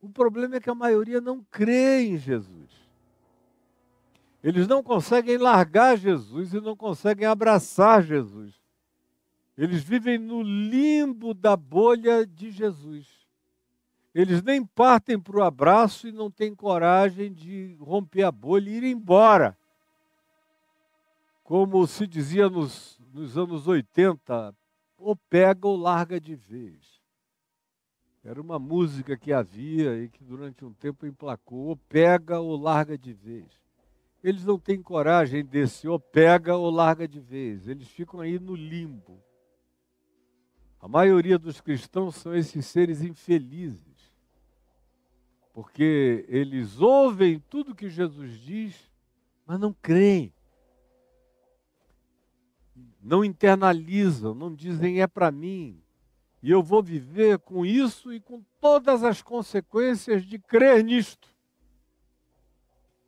O problema é que a maioria não crê em Jesus. Eles não conseguem largar Jesus e não conseguem abraçar Jesus. Eles vivem no limbo da bolha de Jesus. Eles nem partem para o abraço e não têm coragem de romper a bolha e ir embora. Como se dizia nos, nos anos 80, ou pega ou larga de vez. Era uma música que havia e que durante um tempo emplacou ou pega ou larga de vez. Eles não têm coragem desse ou pega ou larga de vez. Eles ficam aí no limbo. A maioria dos cristãos são esses seres infelizes. Porque eles ouvem tudo que Jesus diz, mas não creem. Não internalizam, não dizem é para mim, e eu vou viver com isso e com todas as consequências de crer nisto.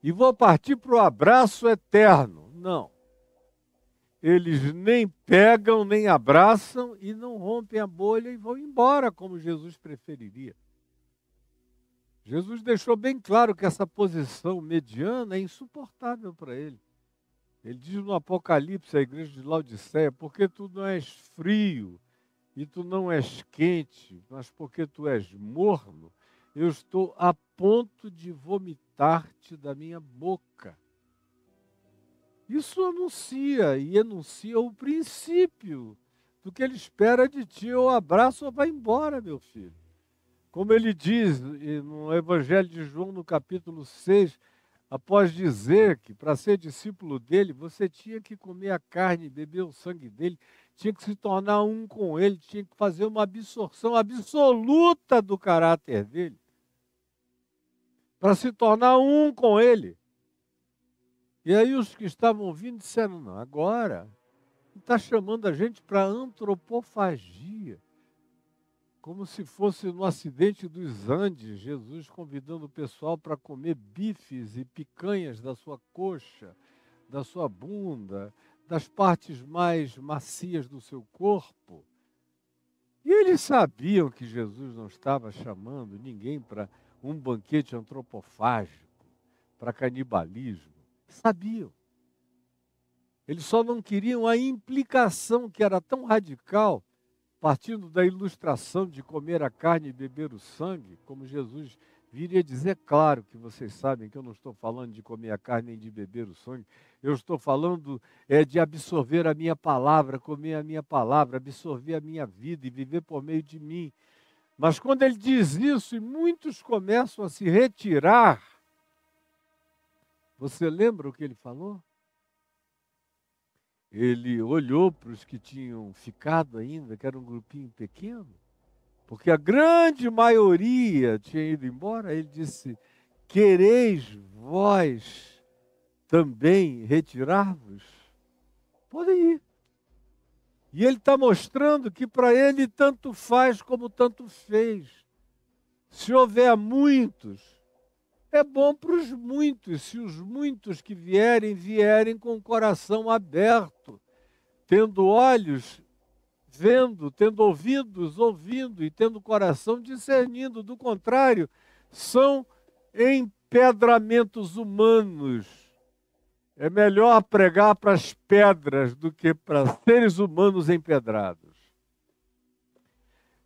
E vou partir para o abraço eterno. Não. Eles nem pegam, nem abraçam e não rompem a bolha e vão embora como Jesus preferiria. Jesus deixou bem claro que essa posição mediana é insuportável para ele. Ele diz no Apocalipse à igreja de Laodiceia: porque tu não és frio e tu não és quente, mas porque tu és morno, eu estou a ponto de vomitar-te da minha boca. Isso anuncia e enuncia o princípio do que ele espera de ti. Ou abraço ou vai embora, meu filho. Como ele diz no Evangelho de João, no capítulo 6, após dizer que para ser discípulo dele, você tinha que comer a carne e beber o sangue dele, tinha que se tornar um com ele, tinha que fazer uma absorção absoluta do caráter dele, para se tornar um com ele. E aí os que estavam ouvindo disseram: não, agora está chamando a gente para antropofagia. Como se fosse no acidente dos Andes, Jesus convidando o pessoal para comer bifes e picanhas da sua coxa, da sua bunda, das partes mais macias do seu corpo. E eles sabiam que Jesus não estava chamando ninguém para um banquete antropofágico, para canibalismo. Sabiam. Eles só não queriam a implicação que era tão radical, partindo da ilustração de comer a carne e beber o sangue, como Jesus viria dizer, claro que vocês sabem que eu não estou falando de comer a carne nem de beber o sangue, eu estou falando é, de absorver a minha palavra, comer a minha palavra, absorver a minha vida e viver por meio de mim. Mas quando ele diz isso e muitos começam a se retirar, você lembra o que ele falou? Ele olhou para os que tinham ficado ainda, que era um grupinho pequeno, porque a grande maioria tinha ido embora, ele disse: Quereis vós também retirar-vos? Podem ir. E ele está mostrando que para ele tanto faz como tanto fez. Se houver muitos, é bom para os muitos, se os muitos que vierem, vierem com o coração aberto, tendo olhos vendo, tendo ouvidos, ouvindo e tendo coração discernindo. Do contrário, são empedramentos humanos. É melhor pregar para as pedras do que para seres humanos empedrados.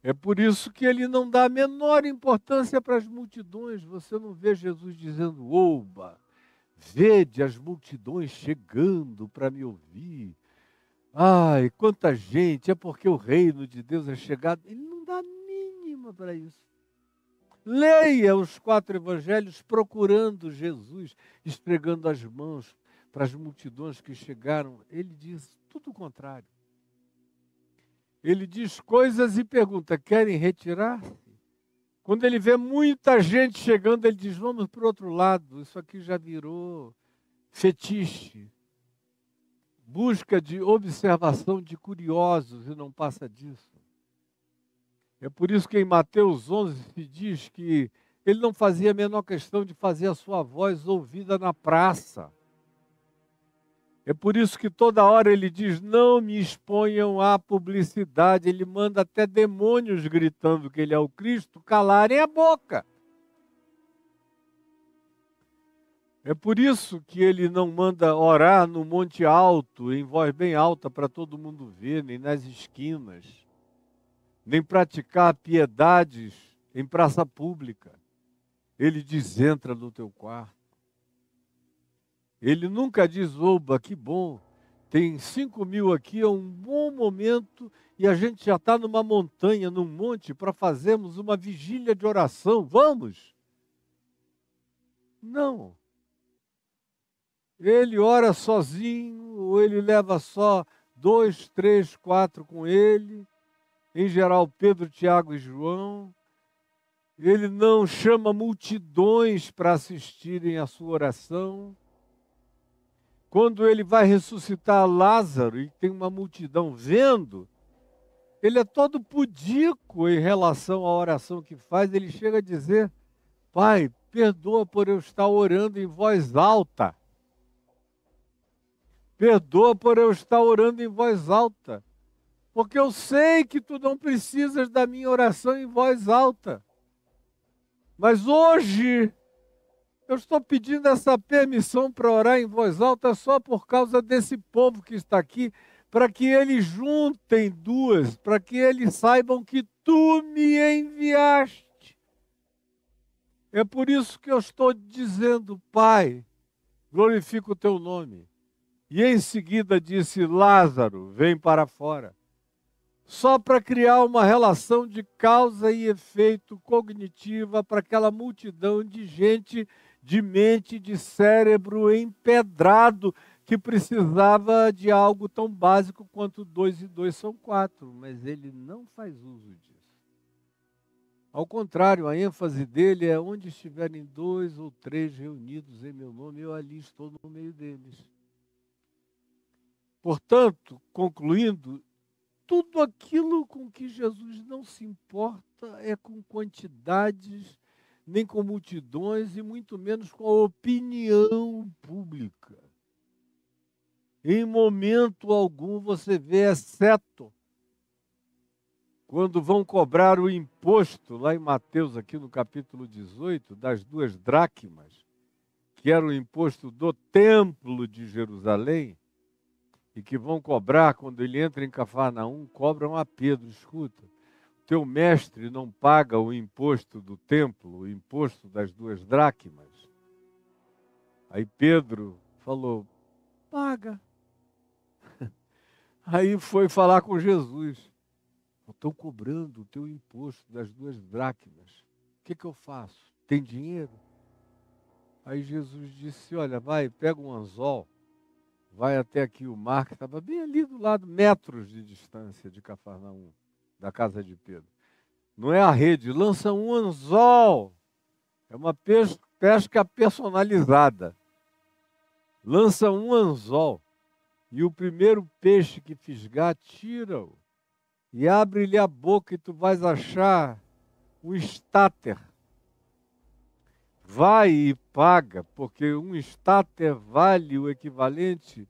É por isso que ele não dá a menor importância para as multidões. Você não vê Jesus dizendo: Oba, vede as multidões chegando para me ouvir. Ai, quanta gente, é porque o reino de Deus é chegado. Ele não dá mínima para isso. Leia os quatro evangelhos procurando Jesus, esfregando as mãos para as multidões que chegaram. Ele diz tudo o contrário. Ele diz coisas e pergunta: querem retirar-se? Quando ele vê muita gente chegando, ele diz: vamos para o outro lado, isso aqui já virou fetiche busca de observação de curiosos e não passa disso. É por isso que em Mateus 11 se diz que ele não fazia a menor questão de fazer a sua voz ouvida na praça. É por isso que toda hora ele diz: não me exponham à publicidade. Ele manda até demônios gritando que ele é o Cristo calarem a boca. É por isso que ele não manda orar no monte alto, em voz bem alta, para todo mundo ver, nem nas esquinas, nem praticar piedades em praça pública. Ele diz: entra no teu quarto. Ele nunca diz: oba, que bom, tem cinco mil aqui, é um bom momento e a gente já está numa montanha, num monte, para fazermos uma vigília de oração. Vamos! Não ele ora sozinho, ou ele leva só dois, três, quatro com ele, em geral Pedro, Tiago e João. Ele não chama multidões para assistirem à sua oração. Quando ele vai ressuscitar Lázaro e tem uma multidão vendo, ele é todo pudico em relação à oração que faz. Ele chega a dizer: Pai, perdoa por eu estar orando em voz alta. Perdoa por eu estar orando em voz alta, porque eu sei que tu não precisas da minha oração em voz alta. Mas hoje eu estou pedindo essa permissão para orar em voz alta só por causa desse povo que está aqui, para que eles juntem duas, para que eles saibam que tu me enviaste. É por isso que eu estou dizendo, Pai, glorifico o teu nome. E em seguida disse: Lázaro, vem para fora. Só para criar uma relação de causa e efeito cognitiva para aquela multidão de gente de mente, de cérebro empedrado que precisava de algo tão básico quanto dois e dois são quatro, mas ele não faz uso disso. Ao contrário, a ênfase dele é onde estiverem dois ou três reunidos em meu nome, eu ali estou no meio deles. Portanto, concluindo, tudo aquilo com que Jesus não se importa é com quantidades, nem com multidões e muito menos com a opinião pública. Em momento algum você vê, exceto quando vão cobrar o imposto, lá em Mateus, aqui no capítulo 18, das duas dracmas, que era o imposto do templo de Jerusalém, e que vão cobrar quando ele entra em Cafarnaum, cobram a Pedro, escuta, teu mestre não paga o imposto do templo, o imposto das duas dracmas. Aí Pedro falou, paga. Aí foi falar com Jesus. Estão cobrando o teu imposto das duas dracmas. O que, que eu faço? Tem dinheiro? Aí Jesus disse: Olha, vai, pega um anzol vai até aqui o mar, que estava bem ali do lado, metros de distância de Cafarnaum, da casa de Pedro. Não é a rede, lança um anzol. É uma pesca personalizada. Lança um anzol e o primeiro peixe que fisgar, tira-o e abre-lhe a boca e tu vais achar um estáter. Vai e paga, porque um estáter vale o equivalente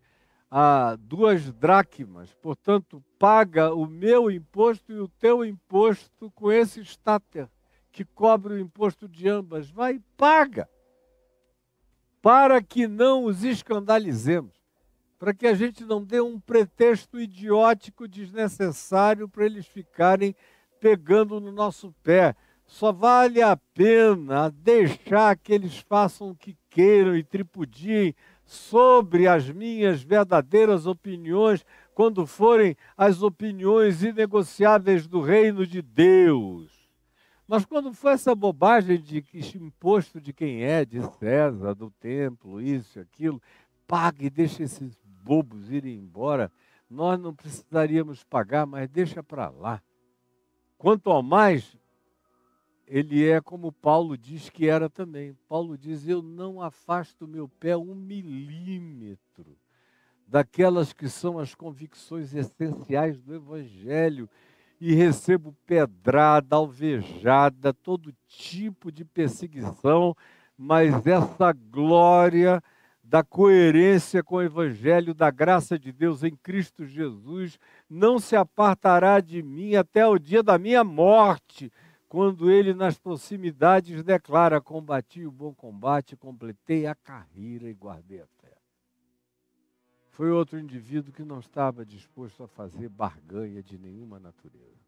a duas dracmas. Portanto, paga o meu imposto e o teu imposto com esse estáter que cobre o imposto de ambas. Vai e paga. Para que não os escandalizemos. Para que a gente não dê um pretexto idiótico desnecessário para eles ficarem pegando no nosso pé. Só vale a pena deixar que eles façam o que queiram e tripudiem sobre as minhas verdadeiras opiniões quando forem as opiniões inegociáveis do reino de Deus. Mas quando for essa bobagem de que imposto de quem é, de César, do templo, isso, aquilo, pague, deixe esses bobos irem embora. Nós não precisaríamos pagar, mas deixa para lá. Quanto ao mais, ele é como Paulo diz que era também. Paulo diz: Eu não afasto meu pé um milímetro daquelas que são as convicções essenciais do Evangelho e recebo pedrada, alvejada, todo tipo de perseguição, mas essa glória da coerência com o Evangelho, da graça de Deus em Cristo Jesus, não se apartará de mim até o dia da minha morte quando ele, nas proximidades, declara: Combati o bom combate, completei a carreira e guardei a fé. Foi outro indivíduo que não estava disposto a fazer barganha de nenhuma natureza.